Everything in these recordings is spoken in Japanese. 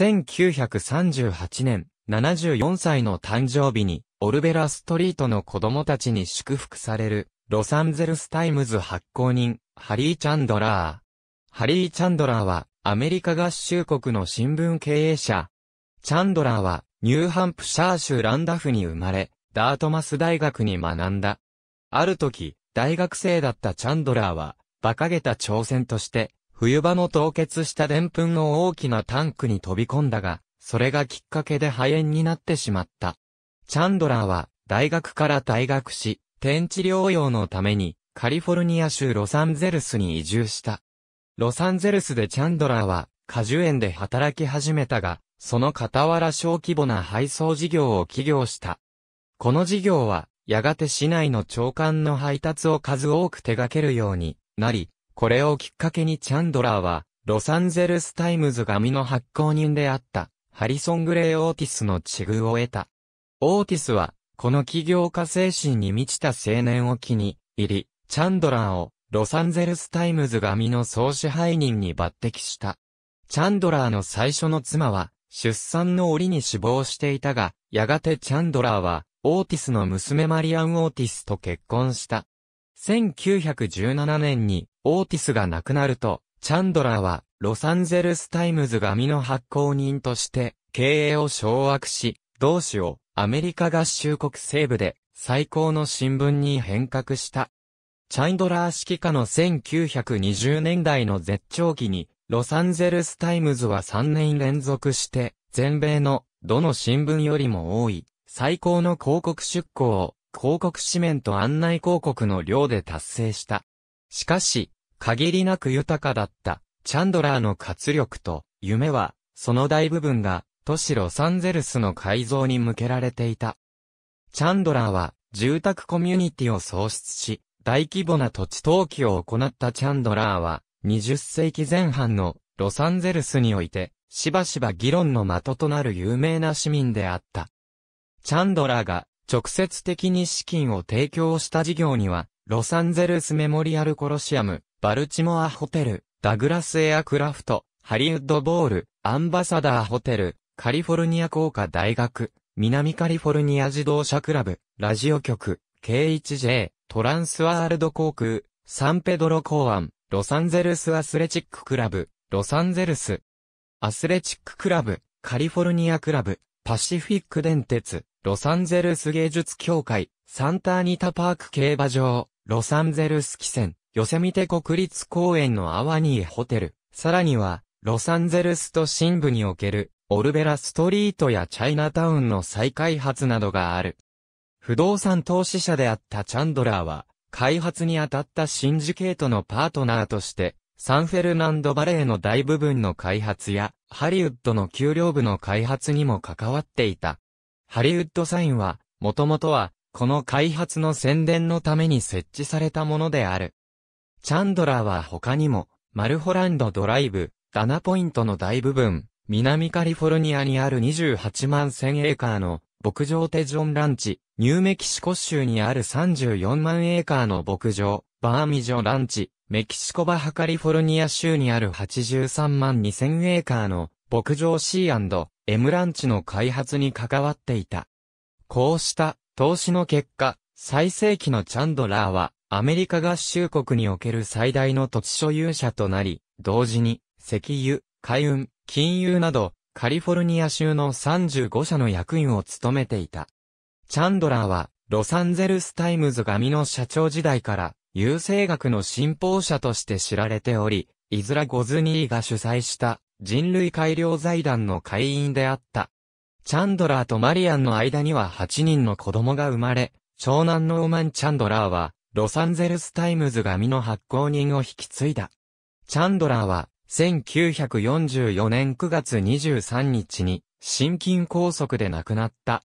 1938年、74歳の誕生日に、オルベラストリートの子供たちに祝福される、ロサンゼルスタイムズ発行人、ハリー・チャンドラー。ハリー・チャンドラーは、アメリカ合衆国の新聞経営者。チャンドラーは、ニューハンプシャー州ランダフに生まれ、ダートマス大学に学んだ。ある時、大学生だったチャンドラーは、馬鹿げた挑戦として、冬場の凍結したプンを大きなタンクに飛び込んだが、それがきっかけで肺炎になってしまった。チャンドラーは大学から退学し、天地療養のためにカリフォルニア州ロサンゼルスに移住した。ロサンゼルスでチャンドラーは果樹園で働き始めたが、その傍ら小規模な配送事業を起業した。この事業は、やがて市内の長官の配達を数多く手掛けるようになり、これをきっかけにチャンドラーは、ロサンゼルスタイムズ紙の発行人であった、ハリソン・グレイ・オーティスの地遇を得た。オーティスは、この起業家精神に満ちた青年を機に入り、チャンドラーをロサンゼルスタイムズ紙の総支配人に抜擢した。チャンドラーの最初の妻は、出産の折に死亡していたが、やがてチャンドラーは、オーティスの娘マリアン・オーティスと結婚した。1917年に、オーティスが亡くなると、チャンドラーは、ロサンゼルスタイムズ紙の発行人として、経営を掌握し、同志をアメリカ合衆国西部で最高の新聞に変革した。チャンドラー指揮下の1920年代の絶頂期に、ロサンゼルスタイムズは3年連続して、全米のどの新聞よりも多い、最高の広告出稿を、広告紙面と案内広告の量で達成した。しかし、限りなく豊かだったチャンドラーの活力と夢は、その大部分が都市ロサンゼルスの改造に向けられていた。チャンドラーは住宅コミュニティを創出し、大規模な土地投機を行ったチャンドラーは、20世紀前半のロサンゼルスにおいて、しばしば議論の的となる有名な市民であった。チャンドラーが直接的に資金を提供した事業には、ロサンゼルスメモリアルコロシアム、バルチモアホテル、ダグラスエアクラフト、ハリウッドボール、アンバサダーホテル、カリフォルニア工科大学、南カリフォルニア自動車クラブ、ラジオ局、K1J、トランスワールド航空、サンペドロ港湾、ロサンゼルスアスレチッククラブ、ロサンゼルス、アスレチッククラブ、カリフォルニアクラブ、パシフィック電鉄、ロサンゼルス芸術協会、サンターニタパーク競馬場、ロサンゼルス汽船、ヨセミテ国立公園のアワニーホテル、さらには、ロサンゼルス都心部における、オルベラストリートやチャイナタウンの再開発などがある。不動産投資者であったチャンドラーは、開発にあたったシンジケートのパートナーとして、サンフェルナンドバレーの大部分の開発や、ハリウッドの給料部の開発にも関わっていた。ハリウッドサインは、もともとは、この開発の宣伝のために設置されたものである。チャンドラーは他にも、マルホランドドライブ、ダナポイントの大部分、南カリフォルニアにある28万1000エーカーの牧場テジョンランチ、ニューメキシコ州にある34万エーカーの牧場、バーミジョランチ、メキシコバハカリフォルニア州にある83万2000エーカーの牧場 C&M ランチの開発に関わっていた。こうした投資の結果、最盛期のチャンドラーはアメリカ合衆国における最大の土地所有者となり、同時に、石油、海運、金融など、カリフォルニア州の35社の役員を務めていた。チャンドラーは、ロサンゼルスタイムズ紙の社長時代から、優勢学の信奉者として知られており、イズラ・ゴズニーが主催した人類改良財団の会員であった。チャンドラーとマリアンの間には8人の子供が生まれ、長男のオマン・チャンドラーはロサンゼルスタイムズが身の発行人を引き継いだ。チャンドラーは、1944年9月23日に、心筋梗塞で亡くなった。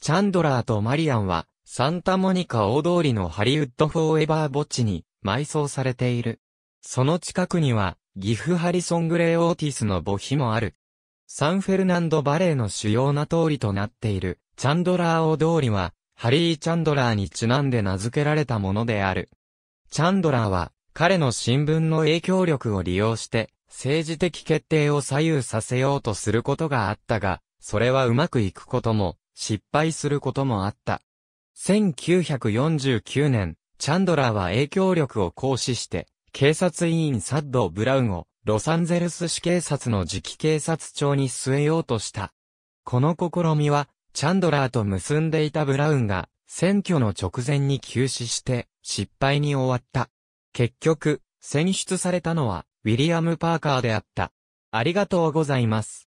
チャンドラーとマリアンは、サンタモニカ大通りのハリウッドフォーエバー墓地に埋葬されている。その近くには、ギフ・ハリソン・グレー・オーティスの墓碑もある。サンフェルナンド・バレーの主要な通りとなっている、チャンドラー大通りは、ハリー・チャンドラーにちなんで名付けられたものである。チャンドラーは、彼の新聞の影響力を利用して、政治的決定を左右させようとすることがあったが、それはうまくいくことも、失敗することもあった。1949年、チャンドラーは影響力を行使して、警察委員サッド・ブラウンを、ロサンゼルス市警察の次期警察庁に据えようとした。この試みは、チャンドラーと結んでいたブラウンが、選挙の直前に急死して、失敗に終わった。結局、選出されたのは、ウィリアム・パーカーであった。ありがとうございます。